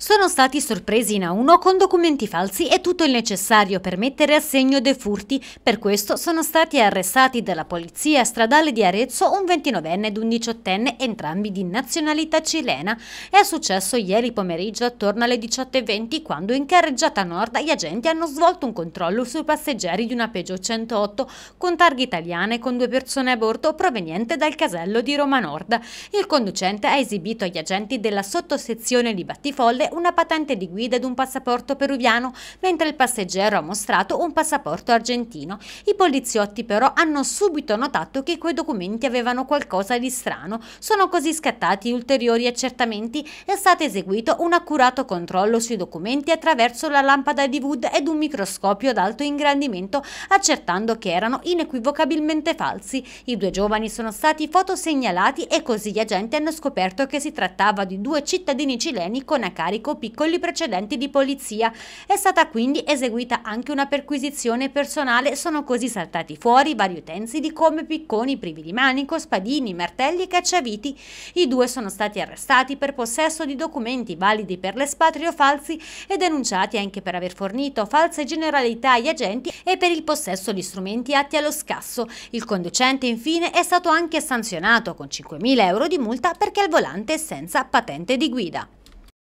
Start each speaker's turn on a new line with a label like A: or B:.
A: Sono stati sorpresi in A1 con documenti falsi e tutto il necessario per mettere a segno dei furti. Per questo sono stati arrestati dalla polizia stradale di Arezzo un 29enne ed un 18enne, entrambi di nazionalità cilena. È successo ieri pomeriggio attorno alle 18.20 quando in carreggiata nord gli agenti hanno svolto un controllo sui passeggeri di una Peugeot 108 con targhe italiane con due persone a bordo proveniente dal casello di Roma Nord. Il conducente ha esibito agli agenti della sottosezione di Battifolle una patente di guida ed un passaporto peruviano, mentre il passeggero ha mostrato un passaporto argentino. I poliziotti però hanno subito notato che quei documenti avevano qualcosa di strano. Sono così scattati ulteriori accertamenti e è stato eseguito un accurato controllo sui documenti attraverso la lampada di Wood ed un microscopio ad alto ingrandimento, accertando che erano inequivocabilmente falsi. I due giovani sono stati fotosegnalati e così gli agenti hanno scoperto che si trattava di due cittadini cileni con a carico carico piccoli precedenti di polizia. È stata quindi eseguita anche una perquisizione personale, sono così saltati fuori vari utensili come picconi privi di manico, spadini, martelli e cacciaviti. I due sono stati arrestati per possesso di documenti validi per l'espatrio falsi e denunciati anche per aver fornito false generalità agli agenti e per il possesso di strumenti atti allo scasso. Il conducente infine è stato anche sanzionato con 5.000 euro di multa perché al volante senza patente di guida.